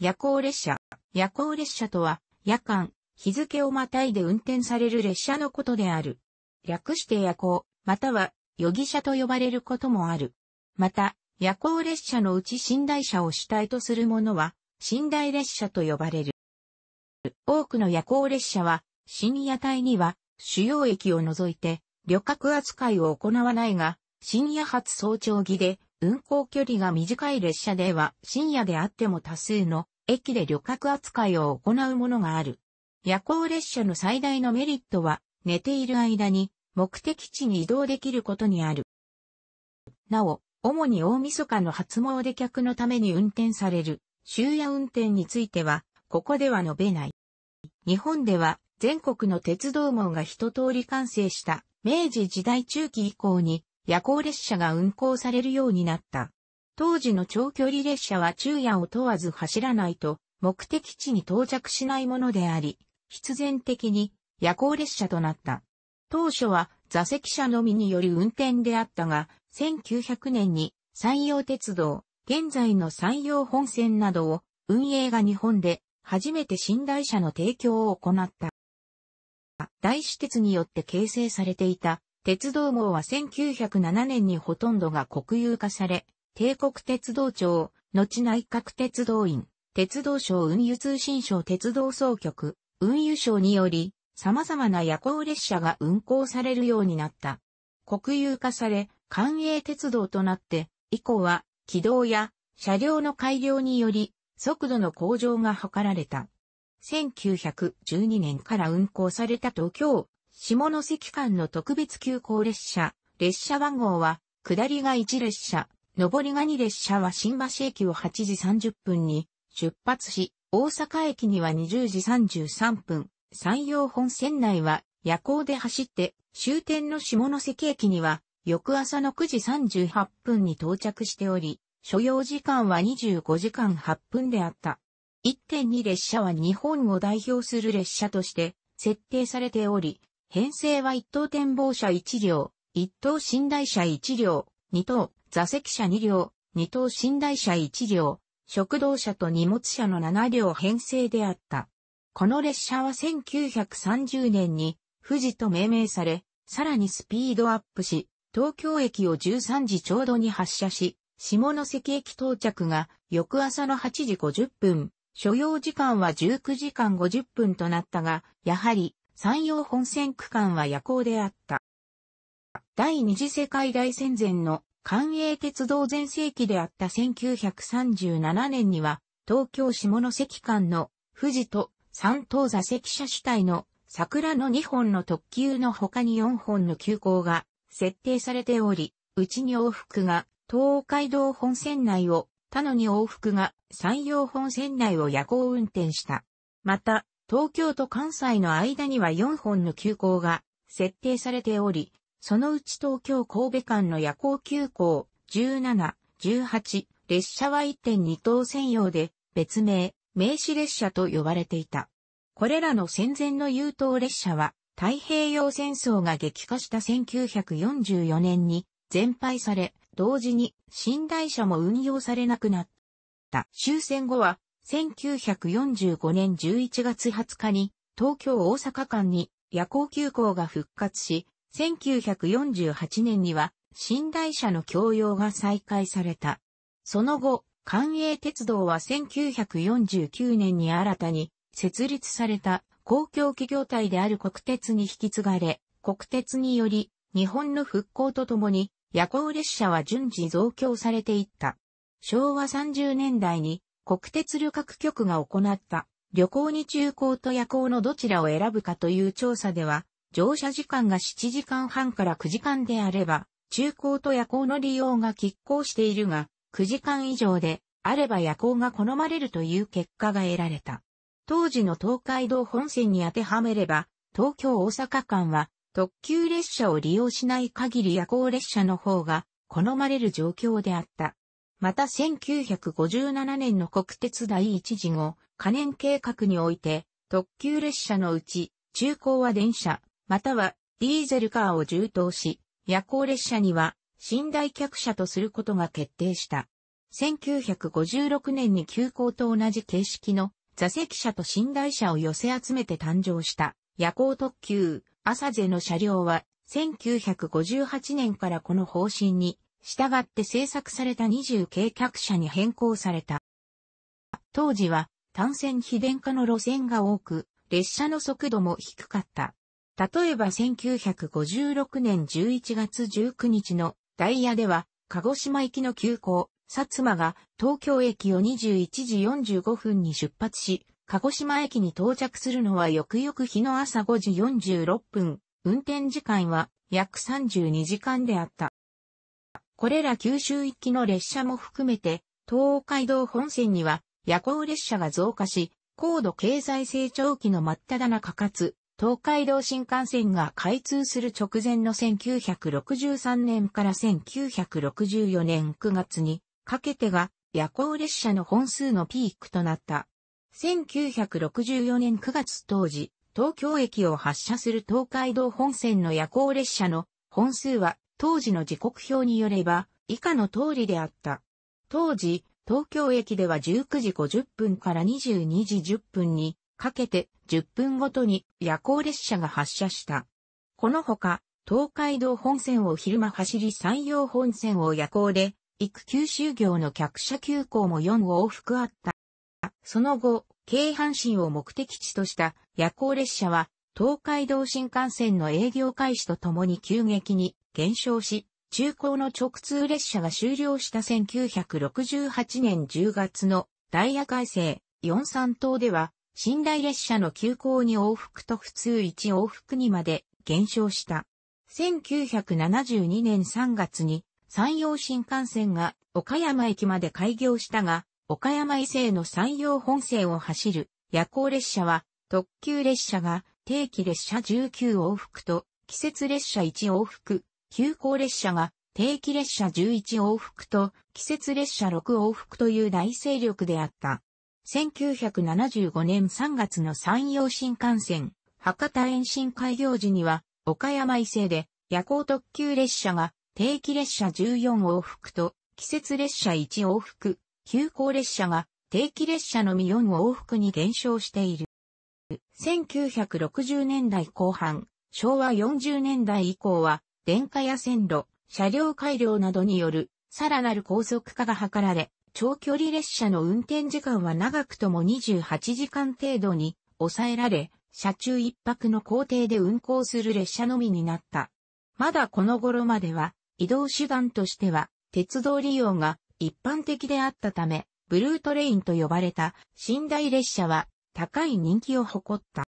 夜行列車。夜行列車とは、夜間、日付をまたいで運転される列車のことである。略して夜行、または、予儀車と呼ばれることもある。また、夜行列車のうち寝台車を主体とするものは、寝台列車と呼ばれる。多くの夜行列車は、深夜帯には、主要駅を除いて、旅客扱いを行わないが、深夜発早朝着で、運行距離が短い列車では深夜であっても多数の駅で旅客扱いを行うものがある。夜行列車の最大のメリットは寝ている間に目的地に移動できることにある。なお、主に大晦日の初詣客のために運転される終夜運転については、ここでは述べない。日本では全国の鉄道網が一通り完成した明治時代中期以降に夜行列車が運行されるようになった。当時の長距離列車は昼夜を問わず走らないと目的地に到着しないものであり、必然的に夜行列車となった。当初は座席車のみによる運転であったが、1900年に山陽鉄道、現在の山陽本線などを運営が日本で初めて寝台車の提供を行った。大私鉄によって形成されていた鉄道網は1907年にほとんどが国有化され、帝国鉄道庁、後内閣鉄道院、鉄道省運輸通信省鉄道総局、運輸省により、様々な夜行列車が運行されるようになった。国有化され、官営鉄道となって、以降は、軌道や車両の改良により、速度の向上が図られた。1912年から運行された東京、下関間の特別急行列車、列車番号は、下りが1列車、上りが2列車は新橋駅を8時30分に出発し、大阪駅には20時33分、山陽本線内は夜行で走って、終点の下関駅には、翌朝の9時38分に到着しており、所要時間は25時間8分であった。1.2列車は日本を代表する列車として設定されており、編成は一等展望車一両、一等寝台車一両、二等座席車二両、二等寝台車一両、食堂車と荷物車の七両編成であった。この列車は1930年に富士と命名され、さらにスピードアップし、東京駅を13時ちょうどに発車し、下関駅到着が翌朝の8時50分、所要時間は19時間50分となったが、やはり山陽本線区間は夜行であった。第二次世界大戦前の官営鉄道全盛期であった1937年には、東京下関間の富士と山東座関車主体の桜の2本の特急の他に4本の急行が設定されており、うちに往復が東海道本線内を、他のに往復が山陽本線内を夜行運転した。また、東京と関西の間には4本の急行が設定されており、そのうち東京神戸間の夜行急行17、18列車は1.2等専用で別名、名詞列車と呼ばれていた。これらの戦前の優等列車は太平洋戦争が激化した1944年に全廃され、同時に寝台車も運用されなくなった。終戦後は1945年11月20日に東京大阪間に夜行急行が復活し、1948年には寝台車の供用が再開された。その後、関営鉄道は1949年に新たに設立された公共企業体である国鉄に引き継がれ、国鉄により日本の復興とともに夜行列車は順次増強されていった。昭和30年代に国鉄旅客局が行った旅行に中高と夜行のどちらを選ぶかという調査では、乗車時間が7時間半から9時間であれば、中高と夜行の利用が拮抗しているが、9時間以上であれば夜行が好まれるという結果が得られた。当時の東海道本線に当てはめれば、東京大阪間は特急列車を利用しない限り夜行列車の方が好まれる状況であった。また1957年の国鉄第一次後、可燃計画において、特急列車のうち、中高は電車、またはディーゼルカーを充当し、夜行列車には、寝台客車とすることが決定した。1956年に急行と同じ形式の座席車と寝台車を寄せ集めて誕生した夜行特急、朝瀬の車両は1958年からこの方針に従って制作された20計客車に変更された。当時は単線非電化の路線が多く、列車の速度も低かった。例えば1956年11月19日のダイヤでは、鹿児島行きの急行、薩摩が東京駅を21時45分に出発し、鹿児島駅に到着するのは翌々日の朝5時46分、運転時間は約32時間であった。これら九州一きの列車も含めて、東海道本線には夜行列車が増加し、高度経済成長期の真っ只中かつ、東海道新幹線が開通する直前の1963年から1964年9月にかけてが夜行列車の本数のピークとなった。1964年9月当時、東京駅を発車する東海道本線の夜行列車の本数は当時の時刻表によれば、以下の通りであった。当時、東京駅では19時50分から22時10分にかけて10分ごとに夜行列車が発車した。このほか、東海道本線を昼間走り山陽本線を夜行で、行く九州行の客車急行も4往復あった。その後、京阪神を目的地とした夜行列車は、東海道新幹線の営業開始とともに急激に減少し、中高の直通列車が終了した1968年10月のダイヤ改正43等では、寝台列車の急行に往復と普通1往復にまで減少した。1972年3月に山陽新幹線が岡山駅まで開業したが、岡山伊勢の山陽本線を走る夜行列車は特急列車が定期列車19往復と季節列車1往復急行列車が定期列車11往復と季節列車6往復という大勢力であった。1975年3月の山陽新幹線、博多延伸開業時には、岡山伊勢で夜行特急列車が定期列車14往復と季節列車1往復、急行列車が定期列車のみ4往復に減少している。1960年代後半、昭和40年代以降は電化や線路、車両改良などによるさらなる高速化が図られ、長距離列車の運転時間は長くとも28時間程度に抑えられ、車中一泊の工程で運行する列車のみになった。まだこの頃までは、移動手段としては、鉄道利用が一般的であったため、ブルートレインと呼ばれた寝台列車は高い人気を誇った。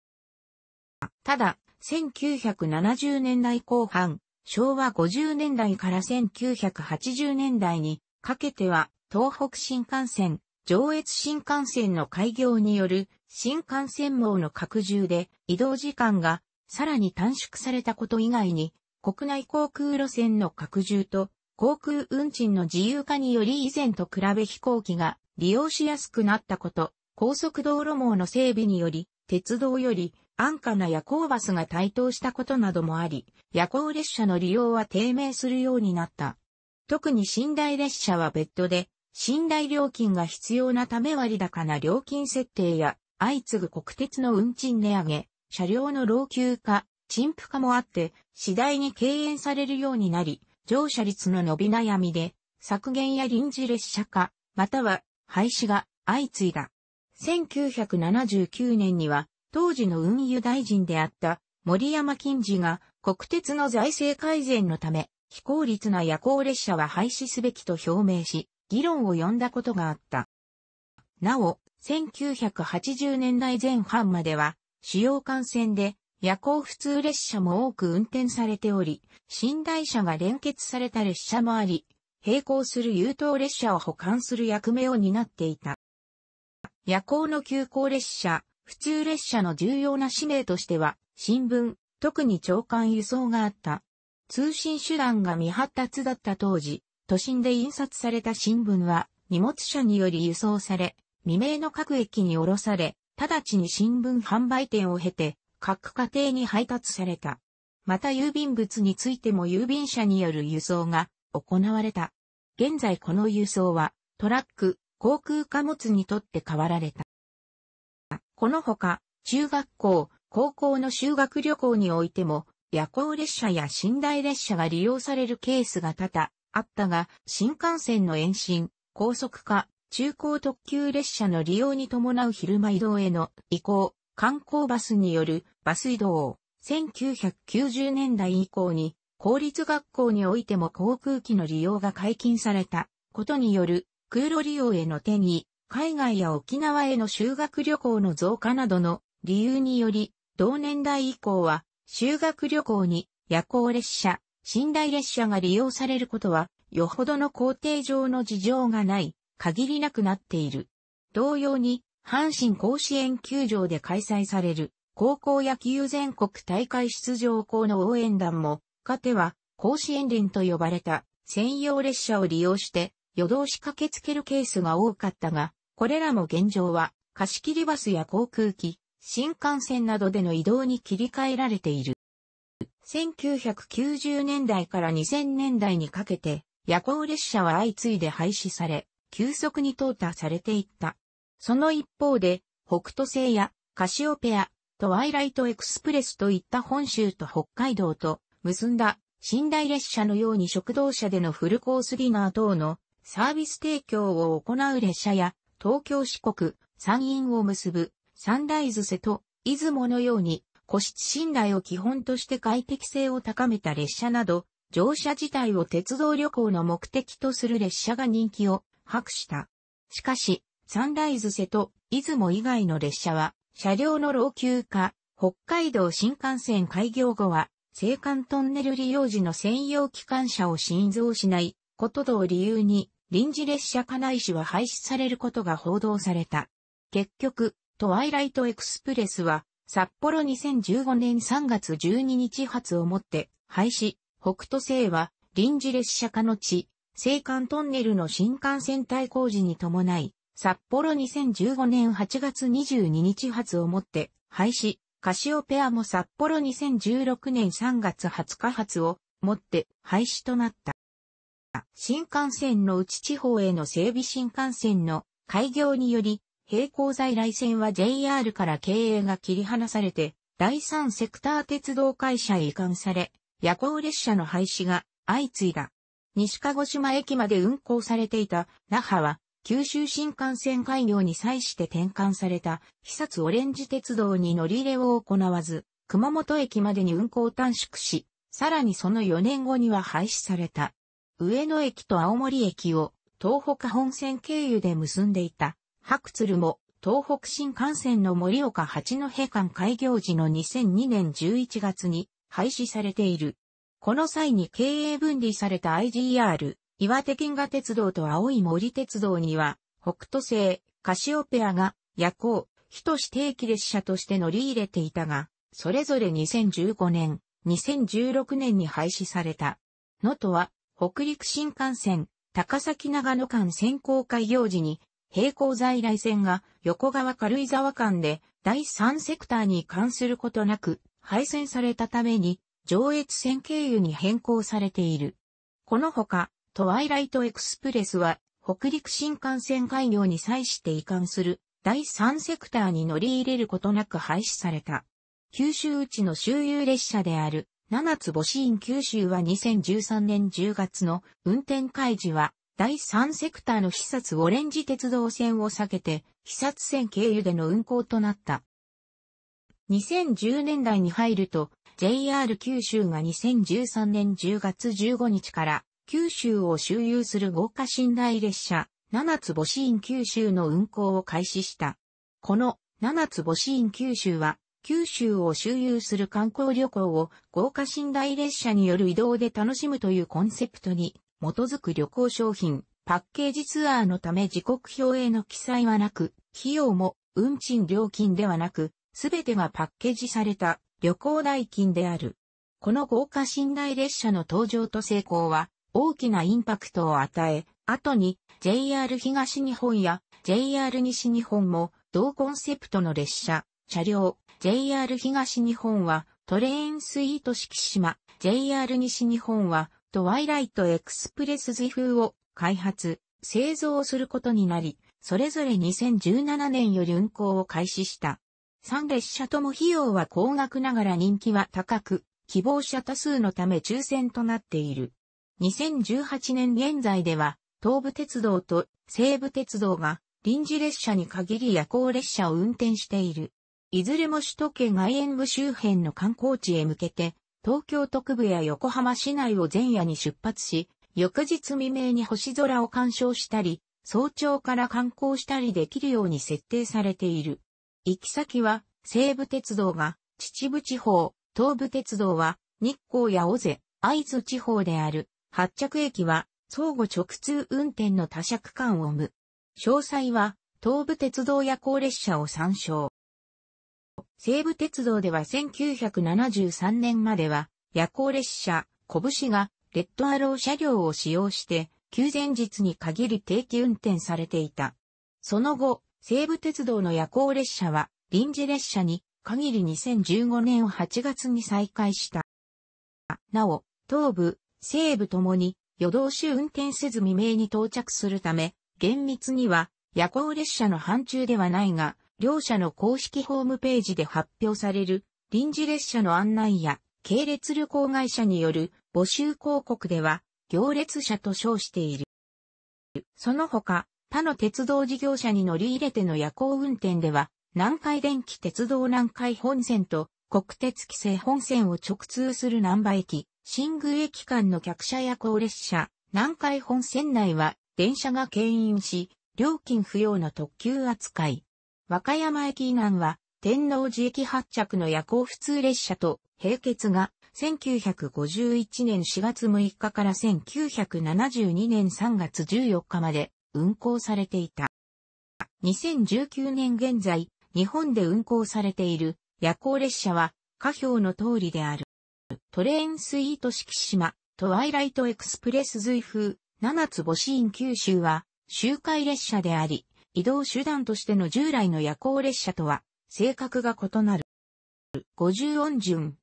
ただ、1970年代後半、昭和50年代から1980年代にかけては東北新幹線、上越新幹線の開業による新幹線網の拡充で移動時間がさらに短縮されたこと以外に国内航空路線の拡充と航空運賃の自由化により以前と比べ飛行機が利用しやすくなったこと、高速道路網の整備により鉄道より安価な夜行バスが台頭したことなどもあり、夜行列車の利用は低迷するようになった。特に寝台列車は別途で、寝台料金が必要なため割高な料金設定や、相次ぐ国鉄の運賃値上げ、車両の老朽化、陳腐化もあって、次第に敬遠されるようになり、乗車率の伸び悩みで、削減や臨時列車化、または廃止が相次いだ。1979年には、当時の運輸大臣であった森山金次が国鉄の財政改善のため非効率な夜行列車は廃止すべきと表明し、議論を呼んだことがあった。なお、1980年代前半までは主要幹線で夜行普通列車も多く運転されており、寝台車が連結された列車もあり、並行する優等列車を保管する役目を担っていた。夜行の急行列車、普通列車の重要な使命としては、新聞、特に長官輸送があった。通信手段が未発達だった当時、都心で印刷された新聞は、荷物車により輸送され、未明の各駅に降ろされ、直ちに新聞販売店を経て、各家庭に配達された。また郵便物についても郵便車による輸送が行われた。現在この輸送は、トラック、航空貨物にとって代わられた。このほか、中学校、高校の修学旅行においても、夜行列車や寝台列車が利用されるケースが多々あったが、新幹線の延伸、高速化、中高特急列車の利用に伴う昼間移動への移行、観光バスによるバス移動、1990年代以降に、公立学校においても航空機の利用が解禁されたことによる空路利用への手に海外や沖縄への修学旅行の増加などの理由により、同年代以降は修学旅行に夜行列車、寝台列車が利用されることは、よほどの工程上の事情がない、限りなくなっている。同様に、阪神甲子園球場で開催される、高校野球全国大会出場校の応援団も、かては、甲子園連と呼ばれた、専用列車を利用して、夜通し駆けつけるケースが多かったが、これらも現状は貸し切りバスや航空機、新幹線などでの移動に切り替えられている。1990年代から2000年代にかけて夜行列車は相次いで廃止され、急速に淘汰されていった。その一方で、北斗星やカシオペア、トワイライトエクスプレスといった本州と北海道と結んだ寝台列車のように食堂車でのフルコースディナー等のサービス提供を行う列車や東京四国、山陰を結ぶ、サンライズ瀬戸、出雲のように、個室信頼を基本として快適性を高めた列車など、乗車自体を鉄道旅行の目的とする列車が人気を博した。しかし、サンライズ瀬戸、出雲以外の列車は、車両の老朽化、北海道新幹線開業後は、青函トンネル利用時の専用機関車を新造しないこととを理由に、臨時列車金石は廃止されることが報道された。結局、トワイライトエクスプレスは、札幌2015年3月12日発をもって廃止、北斗星は臨時列車化の地、青函トンネルの新幹線対工事に伴い、札幌2015年8月22日発をもって廃止、カシオペアも札幌2016年3月20日発をもって廃止となった。新幹線の内地方への整備新幹線の開業により、並行在来線は JR から経営が切り離されて、第三セクター鉄道会社へ移管され、夜行列車の廃止が相次いだ。西鹿児島駅まで運行されていた那覇は、九州新幹線開業に際して転換された、肥薩オレンジ鉄道に乗り入れを行わず、熊本駅までに運行短縮し、さらにその4年後には廃止された。上野駅と青森駅を東北本線経由で結んでいた。白鶴も東北新幹線の盛岡八戸間開業時の2002年11月に廃止されている。この際に経営分離された IGR、岩手銀河鉄道と青い森鉄道には、北斗星、カシオペアが夜行、日都市定期列車として乗り入れていたが、それぞれ2015年、2016年に廃止された。のとは北陸新幹線、高崎長野間先行開業時に、並行在来線が横川軽井沢間で第3セクターに関することなく廃線されたために上越線経由に変更されている。このほか、トワイライトエクスプレスは北陸新幹線開業に際して移管する第3セクターに乗り入れることなく廃止された。九州内の周遊列車である七つ星院九州は2013年10月の運転開示は、第三セクターの視察オレンジ鉄道線を避けて、視察線経由での運行となった。2010年代に入ると、JR 九州が2013年10月15日から、九州を周遊する豪華寝台列車、七つ星院九州の運行を開始した。この七つ星院九州は九州を周遊する観光旅行を豪華寝台列車による移動で楽しむというコンセプトに基づく旅行商品、パッケージツアーのため時刻表への記載はなく、費用も運賃料金ではなく、すべてがパッケージされた旅行代金である。この豪華寝台列車の登場と成功は大きなインパクトを与え、後に JR 東日本や JR 西日本も同コンセプトの列車、車両、JR 東日本はトレインスイート四季島、JR 西日本はトワイライトエクスプレス図風を開発、製造することになり、それぞれ2017年より運行を開始した。3列車とも費用は高額ながら人気は高く、希望者多数のため抽選となっている。2018年現在では、東武鉄道と西武鉄道が臨時列車に限り夜行列車を運転している。いずれも首都圏外縁部周辺の観光地へ向けて、東京特部や横浜市内を前夜に出発し、翌日未明に星空を鑑賞したり、早朝から観光したりできるように設定されている。行き先は、西武鉄道が秩父地方、東武鉄道は日光や尾瀬、会津地方である、発着駅は相互直通運転の他尺区間を無。詳細は、東武鉄道夜行列車を参照。西武鉄道では1973年までは夜行列車、拳がレッドアロー車両を使用して休前日に限り定期運転されていた。その後、西武鉄道の夜行列車は臨時列車に限り2015年8月に再開した。なお、東部、西部ともに夜通し運転せず未明に到着するため、厳密には夜行列車の範疇ではないが、両社の公式ホームページで発表される臨時列車の案内や系列旅行会社による募集広告では行列車と称している。その他、他の鉄道事業者に乗り入れての夜行運転では、南海電気鉄道南海本線と国鉄規制本線を直通する南波駅、新宮駅間の客車夜行列車、南海本線内は電車が牽引し、料金不要の特急扱い。和歌山駅以南は、天王寺駅発着の夜行普通列車と、並結が、1951年4月6日から1972年3月14日まで運行されていた。2019年現在、日本で運行されている夜行列車は、下表の通りである。トレーンスイート式島、トワイライトエクスプレス随風、七つ星院九州は、周回列車であり、移動手段としての従来の夜行列車とは、性格が異なる。50音順。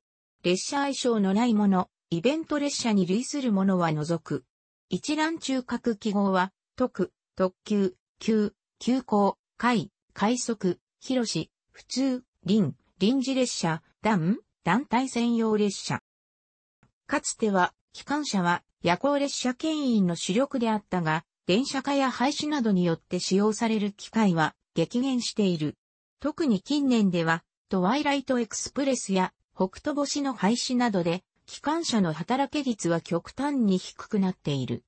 列車相性のないもの、イベント列車に類するものは除く。一覧中核記号は、特、特急、急、急行、快、快速、広し、普通、臨、臨時列車、段、団体専用列車。かつては、機関車は夜行列車牽引の主力であったが、電車化や廃止などによって使用される機会は激減している。特に近年では、トワイライトエクスプレスや北斗星の廃止などで、機関車の働き率は極端に低くなっている。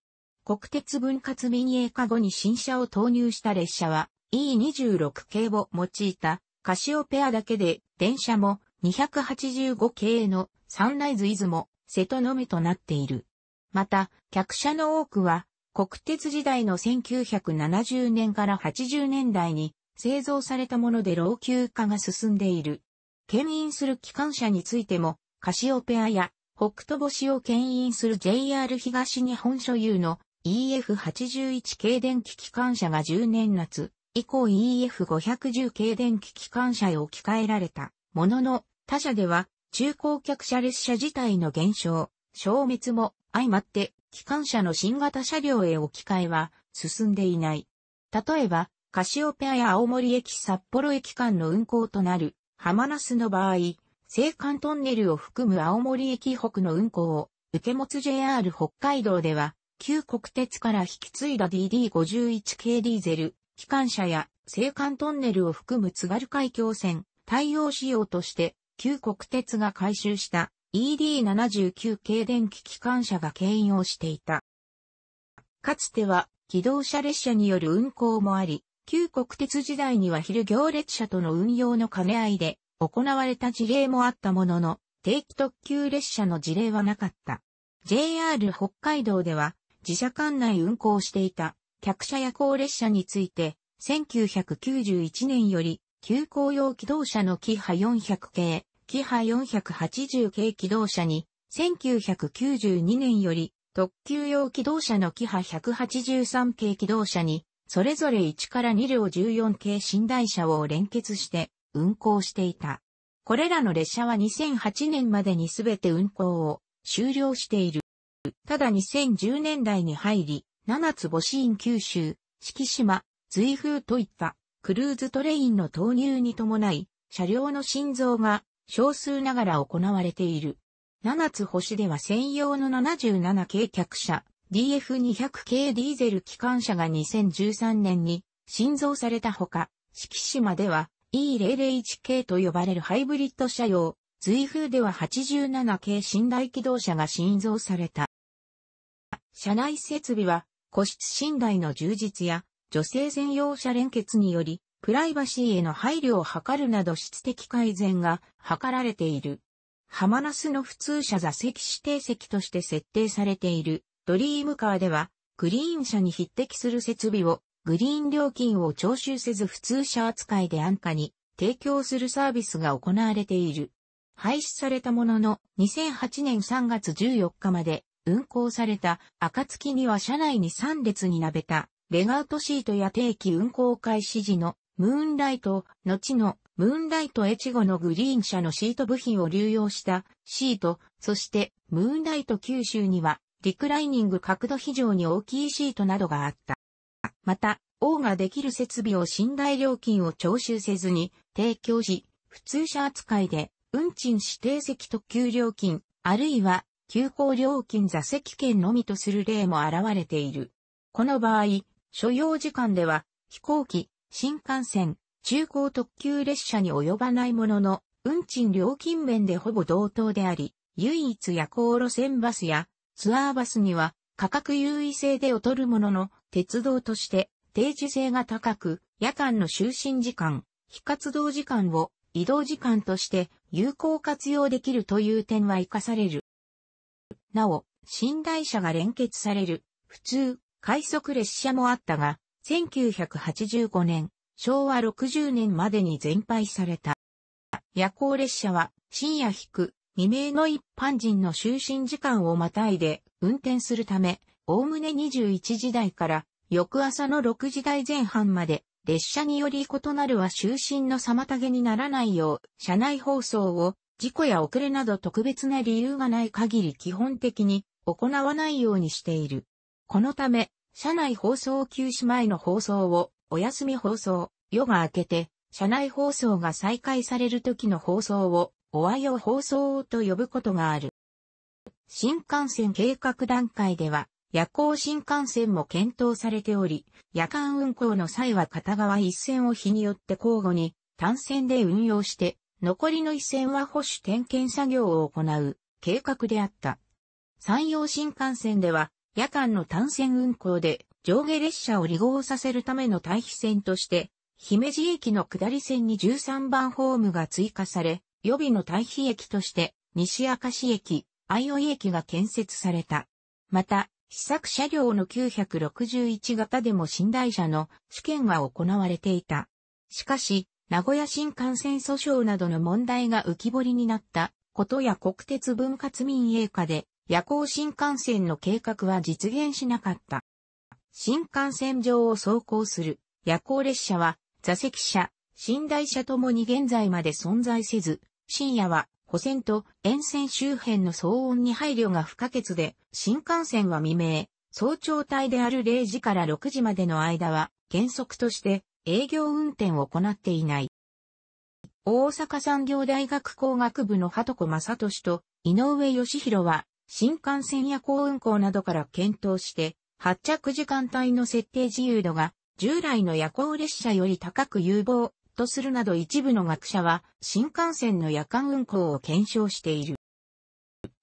国鉄分割民営化後に新車を投入した列車は E26 系を用いたカシオペアだけで電車も285系のサンライズ出雲、瀬戸のみとなっている。また、客車の多くは国鉄時代の1970年から80年代に製造されたもので老朽化が進んでいる。牽引する機関車についても、カシオペアや北斗星を牽引する JR 東日本所有の EF81 軽電気機関車が10年夏以降 EF510 軽電気機関車へ置き換えられたものの他社では中高客車列車自体の減少、消滅も相まって、機関車の新型車両へ置き換えは進んでいない。例えば、カシオペアや青森駅札幌駅間の運行となる、浜那須の場合、青函トンネルを含む青森駅北の運行を、受け持つ JR 北海道では、旧国鉄から引き継いだ DD51 系ディーゼル、機関車や青函トンネルを含む津軽海峡線、対応仕様として、旧国鉄が回収した ED79 系電気機関車が牽引をしていた。かつては機動車列車による運行もあり、旧国鉄時代には昼行列車との運用の兼ね合いで行われた事例もあったものの、定期特急列車の事例はなかった。JR 北海道では自社管内運行していた客車夜行列車について1991年より急行用機動車のキハ400系キハ480系機動車に、1992年より特急用機動車のキハ183系機動車に、それぞれ1から2両14系寝台車を連結して運行していた。これらの列車は2008年までにすべて運行を終了している。ただ2010年代に入り、七つ星院九州、四季島、随風といったクルーズトレインの投入に伴い、車両の心臓が少数ながら行われている。七つ星では専用の77系客車、DF200 系ディーゼル機関車が2013年に新造されたほか、四季島では E001 系と呼ばれるハイブリッド車用、随風では87系寝台機動車が新造された。車内設備は個室寝台の充実や女性専用車連結によりプライバシーへの配慮を図るなど質的改善が図られている。ハマナスの普通車座席指定席として設定されているドリームカーでは、グリーン車に匹敵する設備をグリーン料金を徴収せず普通車扱いで安価に提供するサービスが行われている。廃止されたものの2008年3月14日まで運行された暁には車内に3列に並べたレガートシートや定期運行開始時のムーンライト、後のムーンライト越後のグリーン車のシート部品を流用したシート、そしてムーンライト九州にはリクライニング角度非常に大きいシートなどがあった。また、王ができる設備を信頼料金を徴収せずに提供し、普通車扱いで運賃指定席特急料金、あるいは急行料金座席券のみとする例も現れている。この場合、所要時間では飛行機、新幹線、中高特急列車に及ばないものの、運賃料金面でほぼ同等であり、唯一夜行路線バスやツアーバスには価格優位性で劣るものの、鉄道として定時性が高く、夜間の就寝時間、非活動時間を移動時間として有効活用できるという点は活かされる。なお、寝台車が連結される、普通、快速列車もあったが、1985年、昭和60年までに全廃された。夜行列車は深夜引く未明の一般人の就寝時間をまたいで運転するため、おおむね21時台から翌朝の6時台前半まで列車により異なるは就寝の妨げにならないよう、車内放送を事故や遅れなど特別な理由がない限り基本的に行わないようにしている。このため、車内放送休止前の放送を、お休み放送、夜が明けて、車内放送が再開される時の放送を、おはよう放送と呼ぶことがある。新幹線計画段階では、夜行新幹線も検討されており、夜間運行の際は片側一線を日によって交互に単線で運用して、残りの一線は保守点検作業を行う計画であった。山陽新幹線では夜間の単線運行で上下列車を離合させるための対比線として、姫路駅の下り線に13番ホームが追加され、予備の対比駅として西明石駅、相生駅が建設された。また、試作車両の961型でも寝台車の試験は行われていた。しかし、名古屋新幹線訴訟などの問題が浮き彫りになったことや国鉄分割民営化で夜行新幹線の計画は実現しなかった。新幹線上を走行する夜行列車は座席車、寝台車ともに現在まで存在せず、深夜は保線と沿線周辺の騒音に配慮が不可欠で、新幹線は未明、早朝帯である0時から6時までの間は原則として営業運転を行っていない。大阪産業大学工学部の鳩子正俊と井上義弘は新幹線や高運行などから検討して、発着時間帯の設定自由度が従来の夜行列車より高く有望とするなど一部の学者は新幹線の夜間運行を検証している。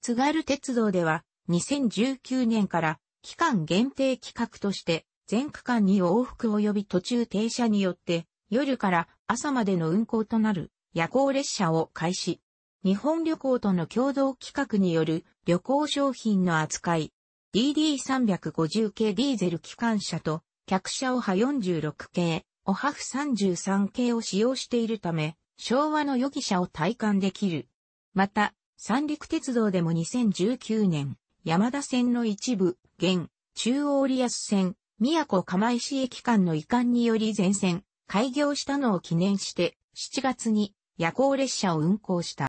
津軽鉄道では2019年から期間限定企画として全区間に往復及び途中停車によって夜から朝までの運行となる夜行列車を開始。日本旅行との共同企画による旅行商品の扱い、DD350 系ディーゼル機関車と、客車オハ46系、オハフ33系を使用しているため、昭和の予儀者を体感できる。また、三陸鉄道でも2019年、山田線の一部、現、中央リアス線、宮古釜石駅間の移管により全線、開業したのを記念して、7月に夜行列車を運行した。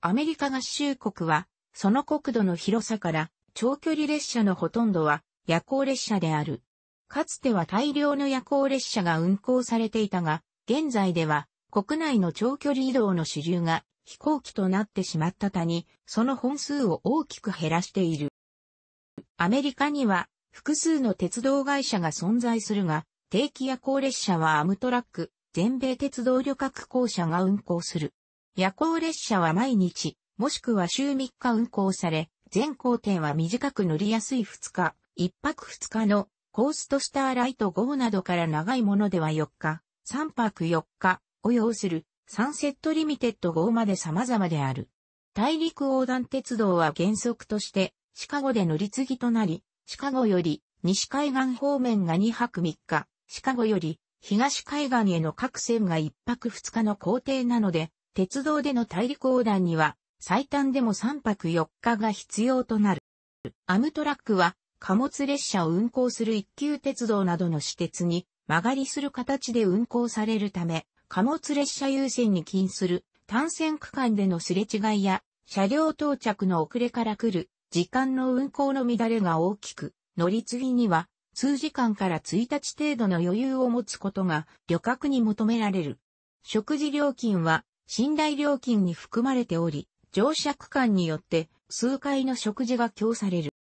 アメリカ合衆国は、その国土の広さから、長距離列車のほとんどは夜行列車である。かつては大量の夜行列車が運行されていたが、現在では国内の長距離移動の主流が飛行機となってしまったたに、その本数を大きく減らしている。アメリカには複数の鉄道会社が存在するが、定期夜行列車はアムトラック、全米鉄道旅客公社が運行する。夜行列車は毎日、もしくは週3日運行され、全行程は短く乗りやすい2日、1泊2日のコースとスターライト号などから長いものでは4日、3泊4日を要するサンセットリミテッド号まで様々である。大陸横断鉄道は原則としてシカゴで乗り継ぎとなり、シカゴより西海岸方面が2泊3日、シカゴより東海岸への各線が1泊2日の行程なので、鉄道での大陸横断には最短でも3泊4日が必要となる。アムトラックは貨物列車を運行する一級鉄道などの私鉄に曲がりする形で運行されるため、貨物列車優先に禁する単線区間でのすれ違いや車両到着の遅れから来る時間の運行の乱れが大きく、乗り継ぎには数時間から1日程度の余裕を持つことが旅客に求められる。食事料金は寝台料金に含まれており、乗車区間によって数回の食事が供される。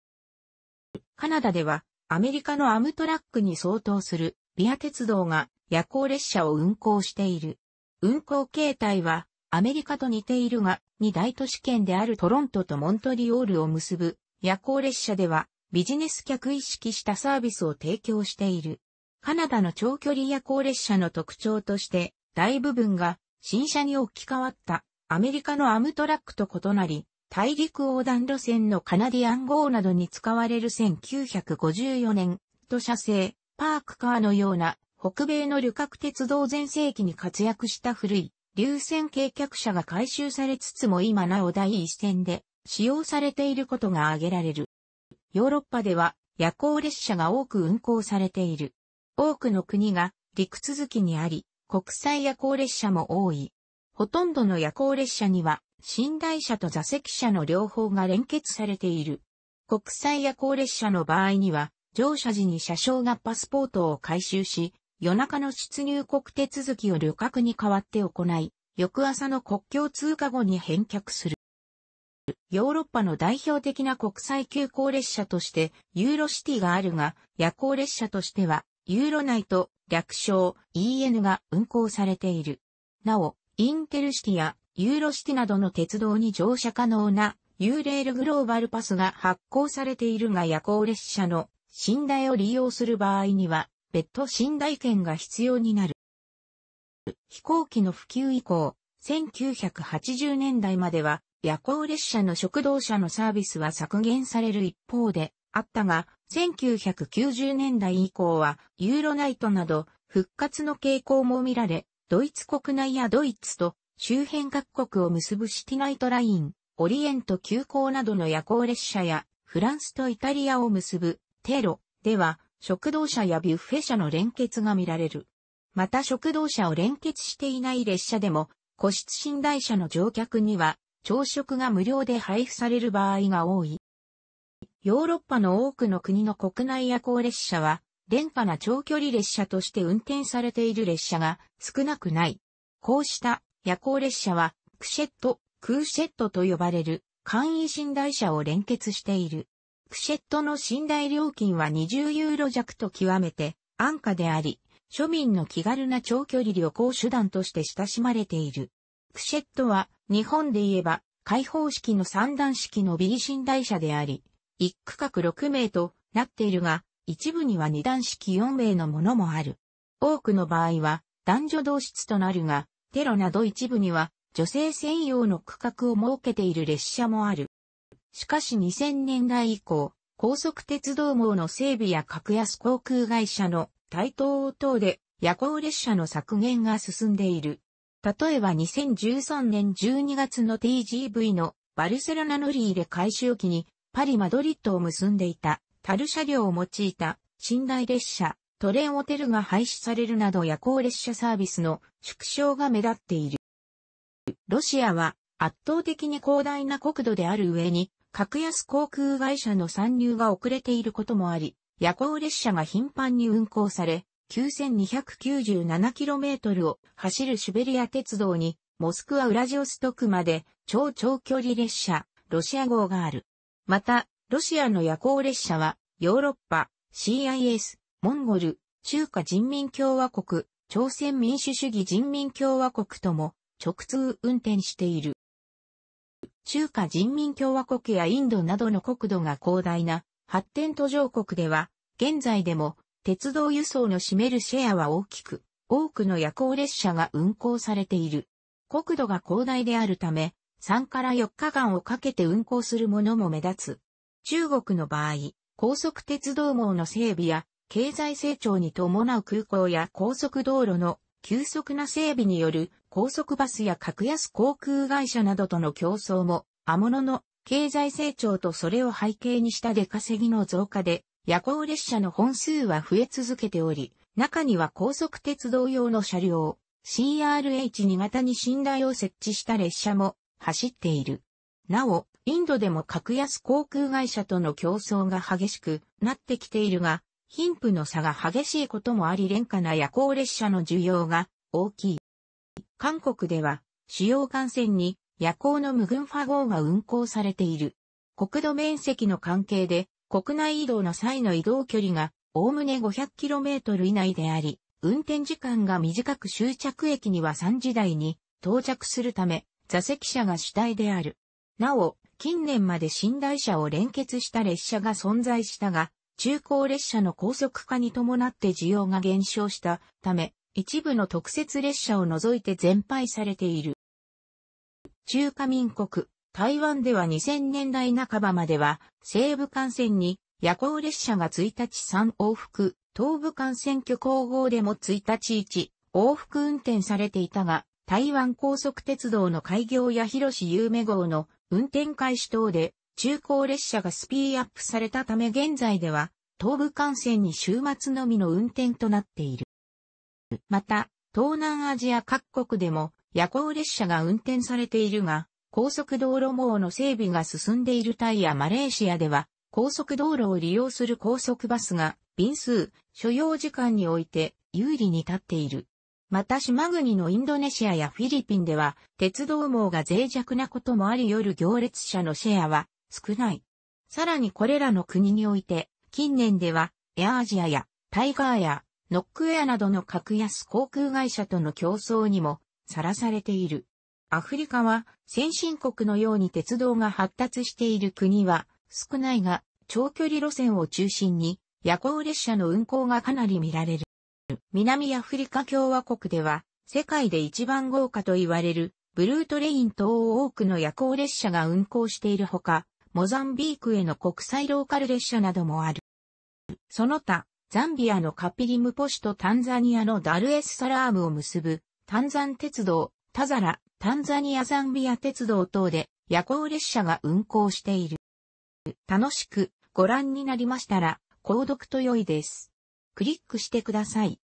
カナダではアメリカのアムトラックに相当するリア鉄道が夜行列車を運行している。運行形態はアメリカと似ているが、二大都市圏であるトロントとモントリオールを結ぶ夜行列車ではビジネス客意識したサービスを提供している。カナダの長距離夜行列車の特徴として大部分が新車に置き換わったアメリカのアムトラックと異なり、大陸横断路線のカナディアン号などに使われる1954年、土車製、パークカーのような北米の旅客鉄道全盛期に活躍した古い流線計客車が回収されつつも今なお第一線で使用されていることが挙げられる。ヨーロッパでは夜行列車が多く運行されている。多くの国が陸続きにあり、国際夜行列車も多い。ほとんどの夜行列車には、寝台車と座席車の両方が連結されている。国際夜行列車の場合には、乗車時に車掌がパスポートを回収し、夜中の出入国手続きを旅客に代わって行い、翌朝の国境通過後に返却する。ヨーロッパの代表的な国際急行列車としてユーロシティがあるが、夜行列車としてはユーロナイト、略称 EN が運行されている。なお、インテルシティやユーロシティなどの鉄道に乗車可能なユーレールグローバルパスが発行されているが夜行列車の寝台を利用する場合には別途寝台券が必要になる。飛行機の普及以降、1980年代までは夜行列車の食堂車のサービスは削減される一方であったが、1990年代以降はユーロナイトなど復活の傾向も見られ、ドイツ国内やドイツと周辺各国を結ぶシティナイトライン、オリエント急行などの夜行列車やフランスとイタリアを結ぶテロでは食堂車やビュッフェ車の連結が見られる。また食堂車を連結していない列車でも個室寝台車の乗客には朝食が無料で配布される場合が多い。ヨーロッパの多くの国の国内夜行列車は、廉価な長距離列車として運転されている列車が少なくない。こうした夜行列車は、クシェット、クーシェットと呼ばれる簡易寝台車を連結している。クシェットの寝台料金は20ユーロ弱と極めて安価であり、庶民の気軽な長距離旅行手段として親しまれている。クシェットは日本で言えば開放式の三段式の B 寝台車であり、一区画6名となっているが、一部には二段式4名のものもある。多くの場合は男女同室となるが、テロなど一部には女性専用の区画を設けている列車もある。しかし2000年代以降、高速鉄道網の整備や格安航空会社の台頭等で夜行列車の削減が進んでいる。例えば2013年12月の TGV のバルセロナ乗り入れ始を期にパリ・マドリッドを結んでいた、タル車両を用いた、寝台列車、トレンホテルが廃止されるなど夜行列車サービスの縮小が目立っている。ロシアは圧倒的に広大な国土である上に、格安航空会社の参入が遅れていることもあり、夜行列車が頻繁に運行され、9297km を走るシュベリア鉄道に、モスクワウラジオストクまで超長距離列車、ロシア号がある。また、ロシアの夜行列車は、ヨーロッパ、CIS、モンゴル、中華人民共和国、朝鮮民主主義人民共和国とも直通運転している。中華人民共和国やインドなどの国土が広大な発展途上国では、現在でも鉄道輸送の占めるシェアは大きく、多くの夜行列車が運行されている。国土が広大であるため、3から4日間をかけて運行するものも目立つ。中国の場合、高速鉄道網の整備や経済成長に伴う空港や高速道路の急速な整備による高速バスや格安航空会社などとの競争も、あものの経済成長とそれを背景にした出稼ぎの増加で、夜行列車の本数は増え続けており、中には高速鉄道用の車両、CRH2 型に寝台を設置した列車も走っている。なお、インドでも格安航空会社との競争が激しくなってきているが、貧富の差が激しいこともあり廉価な夜行列車の需要が大きい。韓国では主要幹線に夜行の無群ファ号が運行されている。国土面積の関係で国内移動の際の移動距離がおおむね 500km 以内であり、運転時間が短く終着駅には3時台に到着するため、座席車が主体である。なお、近年まで寝台車を連結した列車が存在したが、中高列車の高速化に伴って需要が減少したため、一部の特設列車を除いて全廃されている。中華民国、台湾では2000年代半ばまでは、西部幹線に夜行列車が1日3往復、東部幹線局交合でも1日1往復運転されていたが、台湾高速鉄道の開業や広志有名号の運転開始等で中高列車がスピーアップされたため現在では東部幹線に週末のみの運転となっている。また、東南アジア各国でも夜行列車が運転されているが、高速道路網の整備が進んでいるタイやマレーシアでは、高速道路を利用する高速バスが、便数、所要時間において有利に立っている。また島国のインドネシアやフィリピンでは、鉄道網が脆弱なこともあり夜行列車のシェアは少ない。さらにこれらの国において、近年では、エアアジアやタイガーやノックエアなどの格安航空会社との競争にもさらされている。アフリカは先進国のように鉄道が発達している国は少ないが長距離路線を中心に夜行列車の運行がかなり見られる。南アフリカ共和国では、世界で一番豪華と言われる、ブルートレイン等を多くの夜行列車が運行しているほか、モザンビークへの国際ローカル列車などもある。その他、ザンビアのカピリムポシとタンザニアのダルエスサラームを結ぶ、タンザン鉄道、タザラ、タンザニアザンビア鉄道等で夜行列車が運行している。楽しくご覧になりましたら、購読と良いです。クリックしてください。